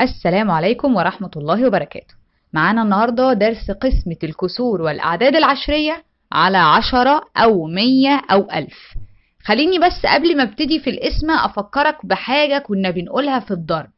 السلام عليكم ورحمة الله وبركاته معانا النهاردة درس قسمة الكسور والأعداد العشرية على عشرة أو مية أو ألف خليني بس قبل ما ابتدي في القسمة أفكرك بحاجة كنا بنقولها في الضرب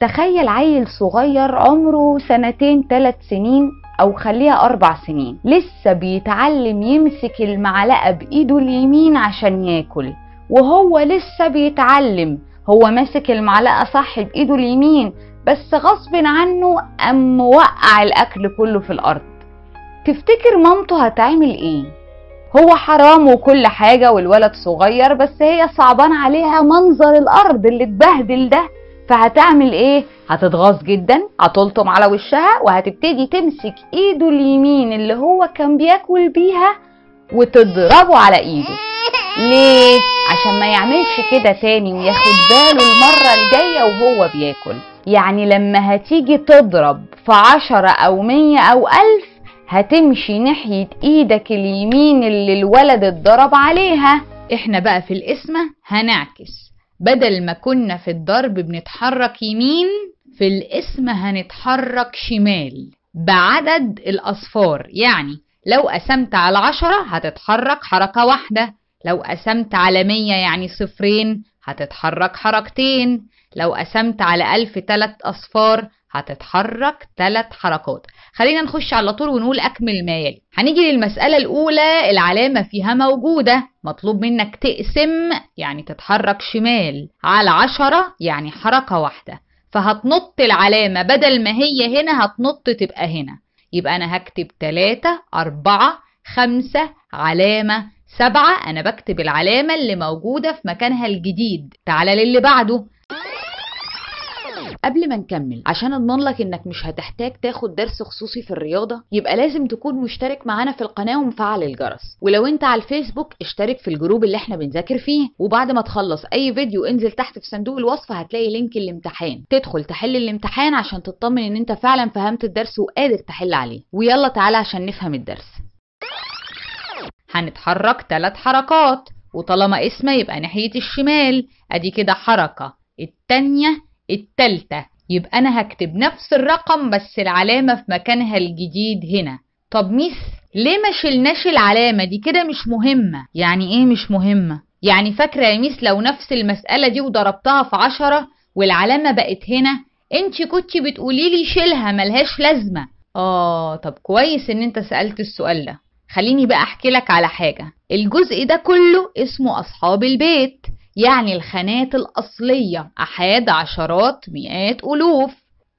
تخيل عيل صغير عمره سنتين ثلاث سنين أو خليها أربع سنين لسه بيتعلم يمسك المعلقة بإيده اليمين عشان ياكل وهو لسه بيتعلم هو ماسك المعلقة صح بإيده اليمين بس غصب عنه قام موقع الاكل كله في الارض تفتكر مامته هتعمل ايه هو حرام وكل حاجة والولد صغير بس هي صعبان عليها منظر الأرض اللي اتبهدل ده فهتعمل ايه هتتغاظ جدا هتلطم على وشها وهتبتدي تمسك ايده اليمين اللي هو كان بياكل بيها وتضربه على ايده ليه عشان ما يعملش كده تاني وياخد باله المرة الجاية وهو بياكل يعني لما هتيجي تضرب في عشرة أو مية أو ألف هتمشي ناحية إيدك اليمين اللي الولد اتضرب عليها إحنا بقى في القسمة هنعكس بدل ما كنا في الضرب بنتحرك يمين في القسمة هنتحرك شمال بعدد الأصفار يعني لو قسمت على عشرة هتتحرك حركة واحدة لو قسمت على مية يعني صفرين هتتحرك حركتين لو قسمت على ألف تلات أصفار هتتحرك تلات حركات خلينا نخش على طول ونقول أكمل ما يلي هنيجي للمسألة الأولى العلامة فيها موجودة مطلوب منك تقسم يعني تتحرك شمال على عشرة يعني حركة واحدة فهتنط العلامة بدل ما هي هنا هتنط تبقى هنا يبقى أنا هكتب تلاتة أربعة خمسة علامة سبعة أنا بكتب العلامة اللي موجودة في مكانها الجديد تعالى للي بعده قبل ما نكمل عشان اضمن لك انك مش هتحتاج تاخد درس خصوصي في الرياضه يبقى لازم تكون مشترك معانا في القناه ومفعل الجرس ولو انت على الفيسبوك اشترك في الجروب اللي احنا بنذاكر فيه وبعد ما تخلص اي فيديو انزل تحت في صندوق الوصف هتلاقي لينك الامتحان تدخل تحل الامتحان عشان تطمن ان انت فعلا فهمت الدرس وقادر تحل عليه ويلا تعالى عشان نفهم الدرس هنتحرك ثلاث حركات وطالما اسم يبقى ناحية الشمال ادي كده حركة التانية التالتة يبقى أنا هكتب نفس الرقم بس العلامة في مكانها الجديد هنا طب ميس ليه ما شلناش العلامة دي كده مش مهمة يعني ايه مش مهمة يعني فاكرة يا ميس لو نفس المسألة دي وضربتها في عشرة والعلامة بقت هنا انت كنت بتقولي لي شيلها ملهاش لازمة اه طب كويس ان انت سألت السؤال ده خليني بقى احكي لك على حاجة الجزء ده كله اسمه اصحاب البيت يعني الخانات الأصلية أحاد عشرات مئات ألوف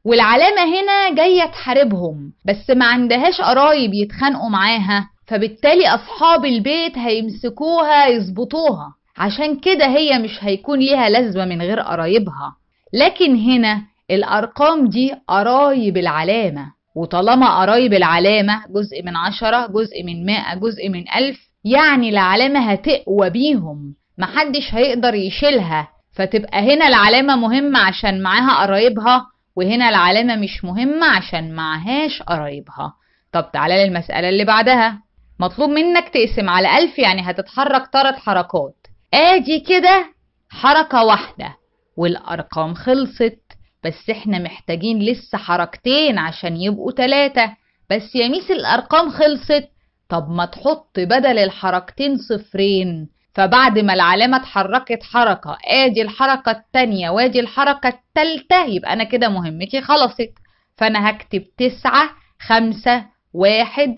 والعلامة هنا جاية تحاربهم بس ما عندهاش قرايب يتخانقوا معاها فبالتالي أصحاب البيت هيمسكوها يظبطوها عشان كده هي مش هيكون ليها لازمة من غير قرايبها لكن هنا الأرقام دي قرايب العلامة وطالما قرايب العلامة جزء من عشرة جزء من مائة جزء من ألف يعني العلامة هتقوى بيهم محدش هيقدر يشيلها فتبقى هنا العلامة مهمة عشان معاها قرايبها وهنا العلامة مش مهمة عشان معهاش قرايبها طب تعالى للمسألة اللي بعدها مطلوب منك تقسم على ألف يعني هتتحرك تلات حركات ادي آه، كده حركة واحدة والأرقام خلصت بس احنا محتاجين لسه حركتين عشان يبقوا تلاتة بس يا ميس الأرقام خلصت طب ما تحط بدل الحركتين صفرين فبعد ما العلامة اتحركت حركة ادي الحركة التانية وادي الحركة التالتة يبقى انا كده مهمتي خلصت فانا هكتب تسعة خمسة واحد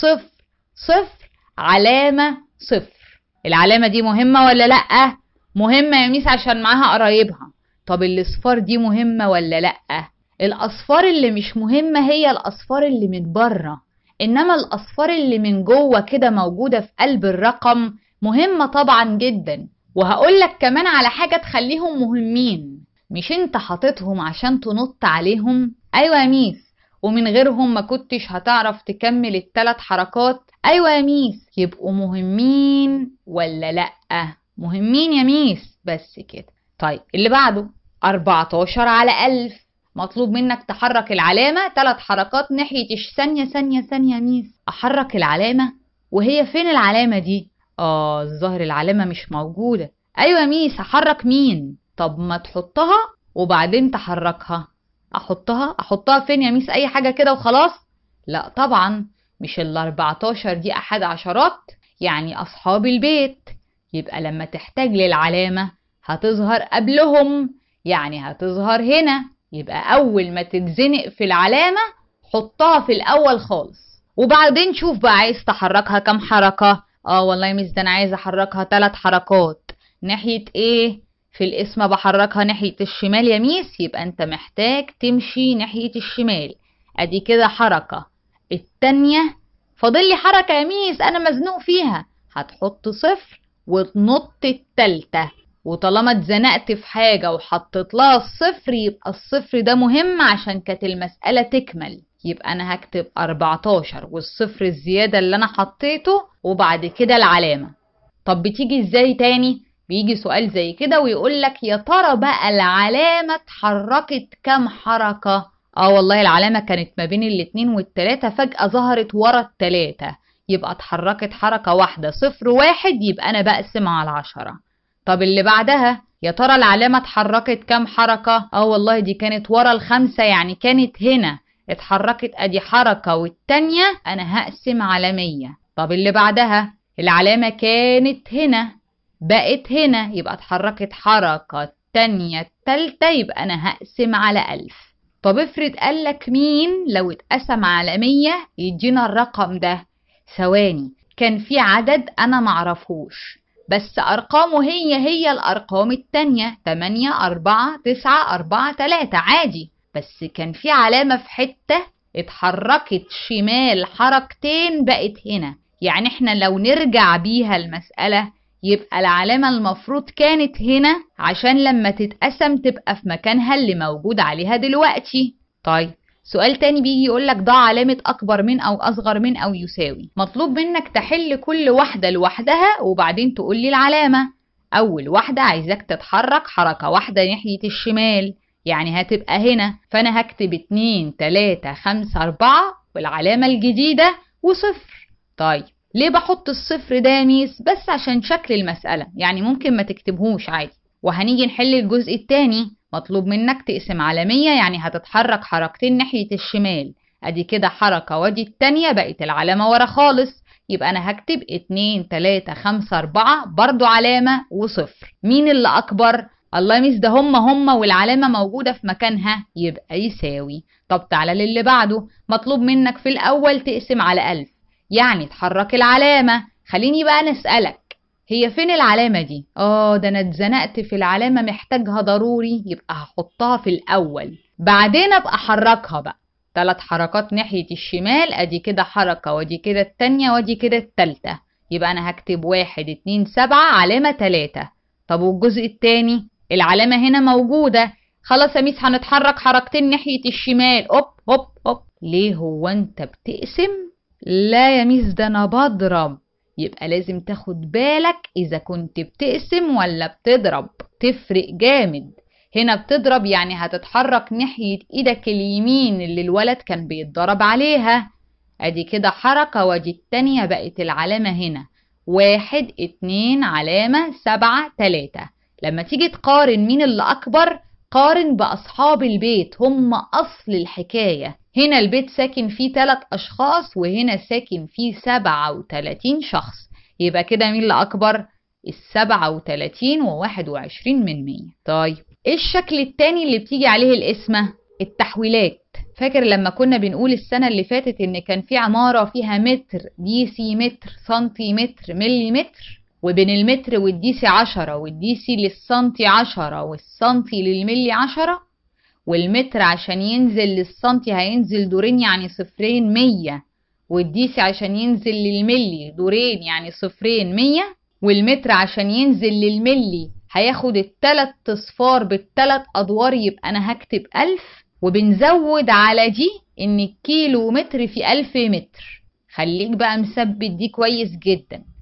صفر صفر علامة صفر العلامة دي مهمة ولا لأ؟ مهمة يا ميس عشان معاها قرايبها طب الأصفار دي مهمة ولا لأ؟ الأصفار اللي مش مهمة هي الأصفار اللي من بره إنما الأصفار اللي من جوه كده موجودة في قلب الرقم مهمة طبعا جدا وهقولك كمان على حاجة تخليهم مهمين مش انت حاططهم عشان تنط عليهم ايوه يا ميس ومن غيرهم ما كنتش هتعرف تكمل التلات حركات ايوه يا ميس يبقوا مهمين ولا لأ مهمين يا ميس بس كده طيب اللي بعده 14 على 1000 مطلوب منك تحرك العلامة ثلاث حركات ناحية ثانية ثانية ثانية ميس أحرك العلامة وهي فين العلامة دي اه الظاهر العلامة مش موجودة ايوه يا ميس احرك مين طب ما تحطها وبعدين تحركها احطها احطها فين يا ميس اي حاجة كده وخلاص لا طبعا مش ال 14 دي احد عشرات يعني اصحاب البيت يبقى لما تحتاج للعلامة هتظهر قبلهم يعني هتظهر هنا يبقى أول ما تتزنق في العلامة حطها في الأول خالص وبعدين شوف بقى عايز تحركها كام حركة اه والله يا ميس ده انا عايزه احركها تلات حركات ناحيه ايه في القسمه بحركها ناحيه الشمال يا ميس يبقى انت محتاج تمشي ناحيه الشمال ادي كده حركه التانيه فاضل لي حركه يا ميس انا مزنوق فيها هتحط صفر وتنط التالتة وطالما اتزنقت في حاجة وحطيت لها الصفر يبقى الصفر ده مهم عشان كانت المسألة تكمل يبقى انا هكتب 14 والصفر الزياده اللي انا حطيته وبعد كده العلامه طب بتيجي ازاي تاني بيجي سؤال زي كده ويقول لك يا ترى بقى العلامه اتحركت كام حركه اه والله العلامه كانت ما بين الاتنين والتلاته فجاه ظهرت ورا التلاته يبقى اتحركت حركه واحده صفر واحد يبقى انا بقسم على عشرة طب اللي بعدها يا ترى العلامه اتحركت كام حركه اه والله دي كانت ورا الخمسه يعني كانت هنا اتحركت ادي حركة والتانية انا هقسم على مية طب اللي بعدها العلامة كانت هنا بقت هنا يبقى اتحركت حركة التانية التالتة يبقى انا هقسم على الف طب افرض قالك مين لو اتقسم على مية يدينا الرقم ده ثواني كان في عدد انا معرفهوش بس أرقامه هي هي الأرقام التانية 8 4 9 4 3 عادي بس كان في علامة في حتة اتحركت شمال حركتين بقت هنا يعني احنا لو نرجع بيها المسألة يبقى العلامة المفروض كانت هنا عشان لما تتقسم تبقى في مكانها اللي موجود عليها دلوقتي طيب سؤال تاني بيجي يقولك ضع علامة أكبر من أو أصغر من أو يساوي مطلوب منك تحل كل واحدة لوحدها وبعدين تقولي العلامة أول واحدة عايزاك تتحرك حركة واحدة ناحية الشمال يعني هتبقى هنا فأنا هكتب 2 3 5 4 والعلامة الجديدة وصفر طيب ليه بحط الصفر ده يا ميس بس عشان شكل المسألة يعني ممكن ما تكتبهوش عادي وهنيجي نحل الجزء التاني مطلوب منك تقسم على يعني هتتحرك حركتين ناحية الشمال ادي كده حركة وادي التانية بقت العلامة ورا خالص يبقى انا هكتب 2 3 5 4 برضو علامة وصفر مين اللي اكبر الله يميس ده هم هم والعلامة موجودة في مكانها يبقى يساوي طب تعالى للي بعده مطلوب منك في الأول تقسم على ألف يعني تحرك العلامة خليني بقى نسألك هي فين العلامة دي؟ آه ده أنا اتزنقت في العلامة محتاجها ضروري يبقى هحطها في الأول بعدين أبقى أحركها بقى تلات حركات ناحية الشمال أدي كده حركة وأدي كده التانية وأدي كده التالتة يبقى أنا هكتب واحد اتنين سبعة علامة تلاتة طب والجزء التاني العلامة هنا موجودة خلاص يا ميس هنتحرك حركتين ناحية الشمال هوب هوب هوب ليه هو انت بتقسم لا يا ميس ده انا بضرب يبقى لازم تاخد بالك اذا كنت بتقسم ولا بتضرب تفرق جامد هنا بتضرب يعني هتتحرك ناحية ايدك اليمين اللي الولد كان بيتضرب عليها ادي كده حركة وادي التانية بقت العلامة هنا واحد اتنين علامة سبعة تلاتة لما تيجي تقارن مين اللي أكبر قارن بأصحاب البيت هم أصل الحكاية هنا البيت ساكن فيه 3 أشخاص وهنا ساكن فيه 37 شخص يبقى كده مين اللي أكبر؟ السبعة وتلاتين وواحد وعشرين من مية طيب ايه الشكل التاني اللي بتيجي عليه الاسمة؟ التحويلات فاكر لما كنا بنقول السنة اللي فاتت ان كان في عمارة فيها متر دي سي متر سنتيمتر متر ملي متر وبين المتر والدي سي عشرة والدي سي للسنتي عشرة والسنتي للملي عشرة والمتر عشان ينزل للسنتي هينزل دورين يعني صفرين مية والدي سي عشان ينزل للملي دورين يعني صفرين مية والمتر عشان ينزل للملي هياخد التلات صفار بالتلات ادوار يبقى انا هكتب الف وبنزود على دي ان الكيلو متر في الف متر خليك بقى مثبت دي كويس جدا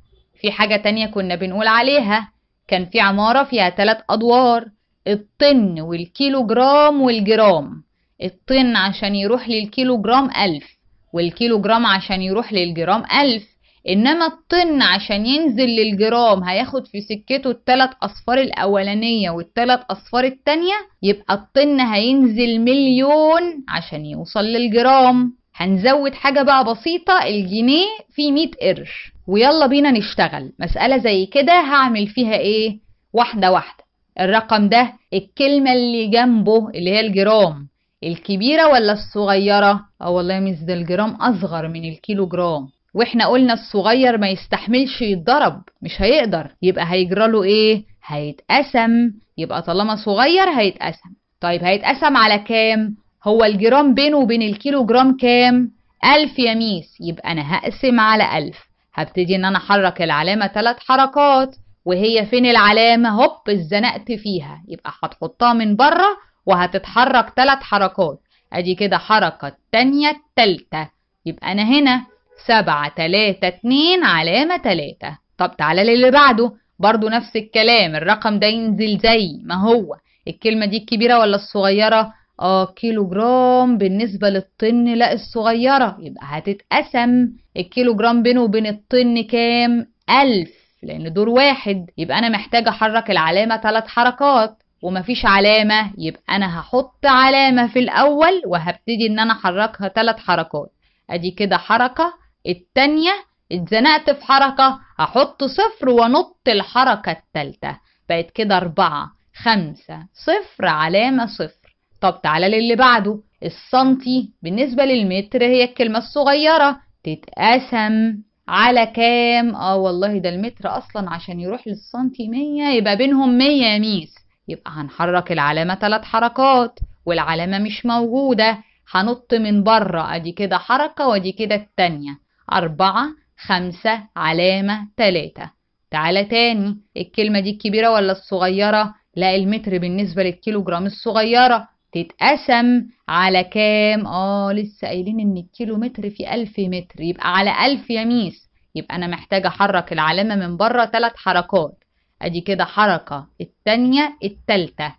في حاجة تانية كنا بنقول عليها كان في عمارة فيها تلات أدوار الطن والكيلو جرام والجرام الطن عشان يروح للكيلو جرام ألف والكيلو جرام عشان يروح للجرام ألف إنما الطن عشان ينزل للجرام هياخد في سكته التلات أصفار الأولانية والتلات أصفار التانية يبقى الطن هينزل مليون عشان يوصل للجرام هنزود حاجة بقى بسيطة الجنيه فيه مية قرش ويلا بينا نشتغل مسألة زي كده هعمل فيها ايه واحدة واحدة الرقم ده الكلمة اللي جنبه اللي هي الجرام الكبيرة ولا الصغيرة اه والله مش ده الجرام اصغر من الكيلو جرام واحنا قلنا الصغير ما يستحملش يتضرب مش هيقدر يبقى هيجراله ايه هيتقسم يبقى طالما صغير هيتقسم طيب هيتقسم على كام هو الجرام بينه وبين الكيلو جرام كام ألف يا ميس يبقى أنا هقسم على ألف هبتدي ان انا احرك العلامه ثلاث حركات وهي فين العلامه هوب اتزنقت فيها يبقى هتحطها من بره وهتتحرك ثلاث حركات ادي كده حركه التانيه التالته يبقى انا هنا سبعة تلاتة اتنين علامة تلاتة طب تعالى للي بعده برضو نفس الكلام الرقم ده ينزل زي ما هو الكلمة دي الكبيرة ولا الصغيرة اه كيلو جرام بالنسبة للطن لا الصغيرة يبقى هتتقسم الكيلو جرام بينه وبين الطن كام ألف لأن دور واحد يبقى أنا محتاجة أحرك العلامة ثلاث حركات ومفيش علامة يبقى أنا هحط علامة في الأول وهبتدي إن أنا أحركها ثلاث حركات أدي كده حركة التانية اتزنقت في حركة هحط صفر وانط الحركة التالتة بقت كده أربعة خمسة صفر علامة صفر طب تعالى للي بعده السنتي بالنسبة للمتر هي الكلمة الصغيرة تتقسم على كام اه والله ده المتر اصلا عشان يروح للسنتي مية يبقى بينهم مية ميس يبقى هنحرك العلامة ثلاث حركات والعلامة مش موجودة هنط من بره ادي كده حركة وادي كده التانية أربعة خمسة علامة تلاتة تعالى تاني الكلمة دي الكبيرة ولا الصغيرة؟ لا المتر بالنسبة للكيلوجرام الصغيرة تتقسم على كام اه لسه قايلين ان الكيلو متر في ألف متر يبقى على ألف يميس يبقى انا محتاجه احرك العلامه من بره ثلاث حركات ادي كده حركه التانية التالتة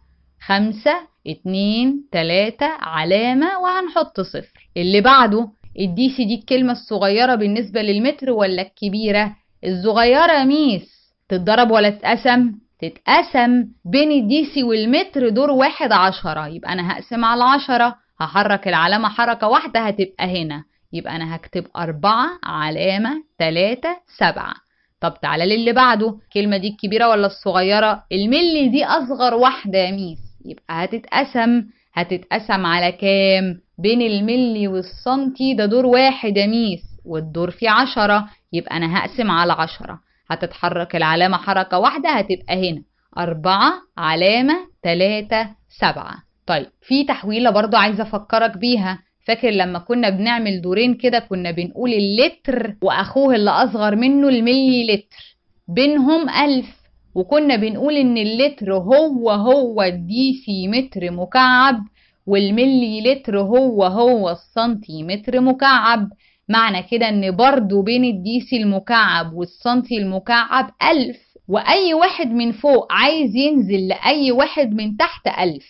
خمسة اتنين تلاتة علامة وهنحط صفر اللي بعده الدي سي دي الكلمة الصغيرة بالنسبة للمتر ولا الكبيرة الصغيرة ميس تتضرب ولا تتقسم تتقسم بين الديسي والمتر دور واحد عشرة يبقى أنا هقسم على عشرة هحرك العلامة حركة واحدة هتبقى هنا يبقى أنا هكتب أربعة علامة تلاتة سبعة طب تعالى للي بعده الكلمة دي الكبيرة ولا الصغيرة الملي دي أصغر واحدة يا ميس يبقى هتتقسم هتتقسم على كام بين الملي والسنتي ده دور واحد يا ميس والدور فيه عشرة يبقى أنا هقسم على عشرة هتتحرك العلامة حركة واحدة هتبقى هنا أربعة علامة تلاتة سبعة طيب في تحويلة برضو عايزة أفكرك بيها فاكر لما كنا بنعمل دورين كده كنا بنقول اللتر وأخوه اللي أصغر منه الملي لتر بينهم ألف وكنا بنقول إن اللتر هو هو الدي سي متر مكعب والملي لتر هو هو السنتيمتر مكعب معنى كده ان برضو بين الديسي المكعب والسنتي المكعب ألف وأي واحد من فوق عايز ينزل لأي واحد من تحت ألف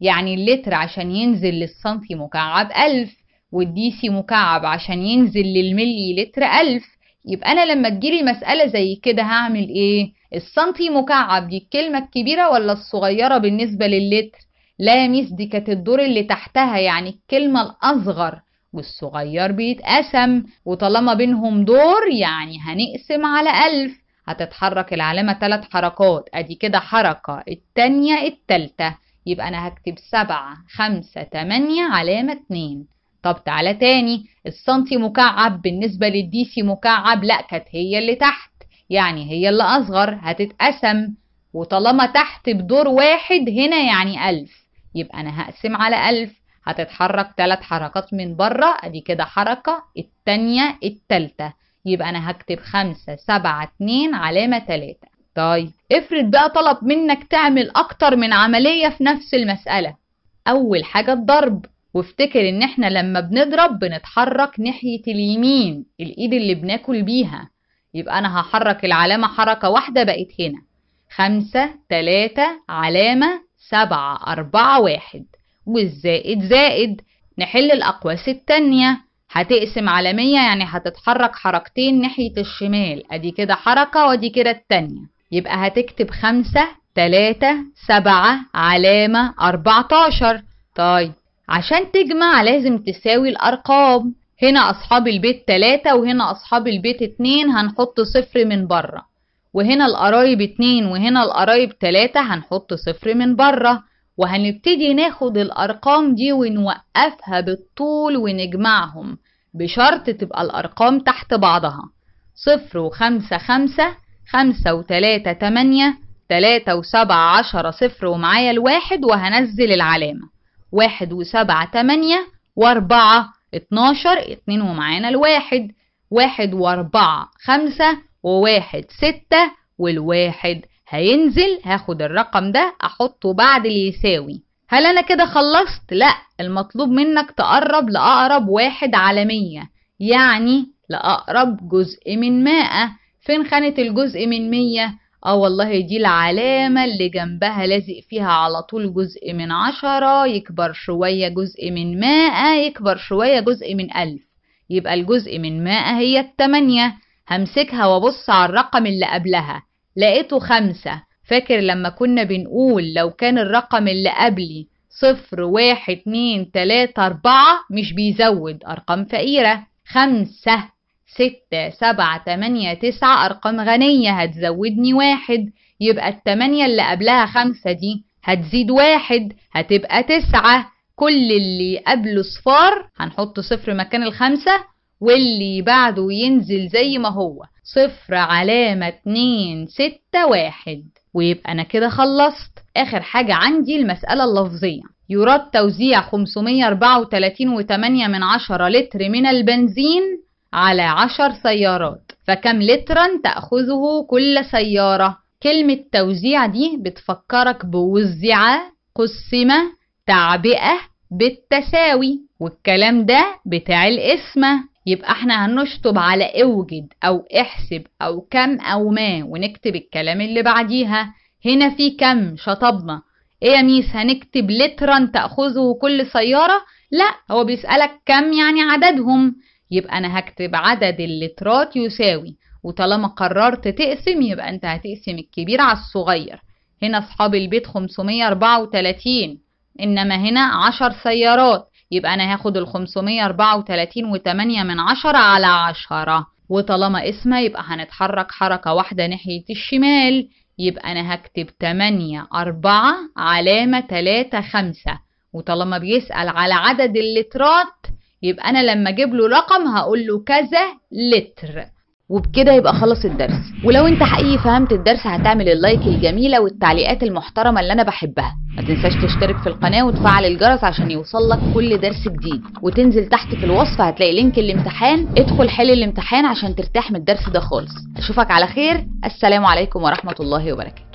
يعني اللتر عشان ينزل للسنتي مكعب ألف والديسي مكعب عشان ينزل للملي لتر ألف يبقى أنا لما تجيلي مسألة زي كده هعمل إيه؟ السنتي مكعب دي الكلمة الكبيرة ولا الصغيرة بالنسبة للتر؟ لا يا ميس دي كانت الدور اللي تحتها يعني الكلمة الأصغر والصغير بيتقسم وطالما بينهم دور يعني هنقسم على ألف هتتحرك العلامة تلات حركات أدي كده حركة التانية التالتة يبقى أنا هكتب سبعة خمسة تمانية علامة اتنين طب تعالى تاني السنتي مكعب بالنسبة للديسي مكعب لأ كانت هي اللي تحت يعني هي اللي أصغر هتتقسم وطالما تحت بدور واحد هنا يعني ألف يبقى أنا هقسم على ألف هتتحرك ثلاث حركات من بره ادي كده حركة التانية التالتة يبقى انا هكتب خمسة سبعة اتنين علامة تلاتة طيب افرض بقى طلب منك تعمل اكتر من عملية في نفس المسألة اول حاجة الضرب وافتكر ان احنا لما بنضرب بنتحرك ناحية اليمين الايد اللي بناكل بيها يبقى انا هحرك العلامة حركة واحدة بقت هنا خمسة تلاتة علامة سبعة أربعة واحد والزائد زائد نحل الأقواس التانية هتقسم على مية يعني هتتحرك حركتين ناحية الشمال أدي كده حركة وأدي كده التانية يبقى هتكتب خمسة تلاتة سبعة علامة أربعتاشر طيب عشان تجمع لازم تساوي الأرقام هنا أصحاب البيت تلاتة وهنا أصحاب البيت اتنين هنحط صفر من بره وهنا القرايب اتنين وهنا القرايب تلاتة هنحط صفر من بره وهنبتدي ناخد الأرقام دي ونوقفها بالطول ونجمعهم بشرط تبقى الأرقام تحت بعضها صفر وخمسة خمسة خمسة وتلاتة تمانية تلاتة وسبعة عشرة صفر ومعايا الواحد وهنزل العلامة واحد وسبعة تمانية وأربعة اتناشر اتنين ومعانا الواحد واحد وأربعة خمسة وواحد ستة والواحد هينزل هاخد الرقم ده احطه بعد اللي يساوي هل انا كده خلصت لا المطلوب منك تقرب لاقرب واحد على مية يعني لاقرب جزء من مائة فين خانة الجزء من مية اه والله دي العلامة اللي جنبها لازق فيها على طول جزء من عشرة يكبر شوية جزء من مائة يكبر شوية جزء من ألف يبقى الجزء من مائة هي التمانية همسكها وابص على الرقم اللي قبلها لقيته خمسة فاكر لما كنا بنقول لو كان الرقم اللي قبلي صفر واحد اتنين تلاتة أربعة مش بيزود أرقام فقيرة خمسة ستة سبعة تمانية تسعة أرقام غنية هتزودني واحد يبقى التمانية اللي قبلها خمسة دي هتزيد واحد هتبقى تسعة كل اللي قبله صفار هنحط صفر مكان الخمسة واللي بعده ينزل زي ما هو صفر علامة اتنين ستة واحد ويبقى أنا كده خلصت آخر حاجة عندي المسألة اللفظية يراد توزيع أربعة وتلاتين وتمانية من عشرة لتر من البنزين على عشر سيارات فكم لترا تأخذه كل سيارة كلمة توزيع دي بتفكرك بوزع قسم تعبئة بالتساوي والكلام ده بتاع القسمة يبقى احنا هنشطب على اوجد او احسب او كم او ما ونكتب الكلام اللي بعديها هنا في كم شطبنا ايه يا ميس هنكتب لترا تاخذه كل سياره لا هو بيسالك كم يعني عددهم يبقى انا هكتب عدد اللترات يساوي وطالما قررت تقسم يبقى انت هتقسم الكبير على الصغير هنا اصحاب البيت 534 انما هنا 10 سيارات يبقى أنا هاخد ال 534 وتمانية من عشرة على عشرة وطالما قسمة يبقى هنتحرك حركة واحدة ناحية الشمال يبقى أنا هكتب تمانية أربعة علامة تلاتة خمسة وطالما بيسأل على عدد اللترات يبقى أنا لما أجيب له رقم هقول له كذا لتر وبكده يبقى خلص الدرس ولو انت حقيقي فهمت الدرس هتعمل اللايك الجميلة والتعليقات المحترمة اللي انا بحبها ما تنساش تشترك في القناة وتفعل الجرس عشان يوصلك كل درس جديد وتنزل تحت في الوصف هتلاقي لينك الامتحان ادخل حل الامتحان عشان ترتاح من الدرس ده خالص اشوفك على خير السلام عليكم ورحمة الله وبركاته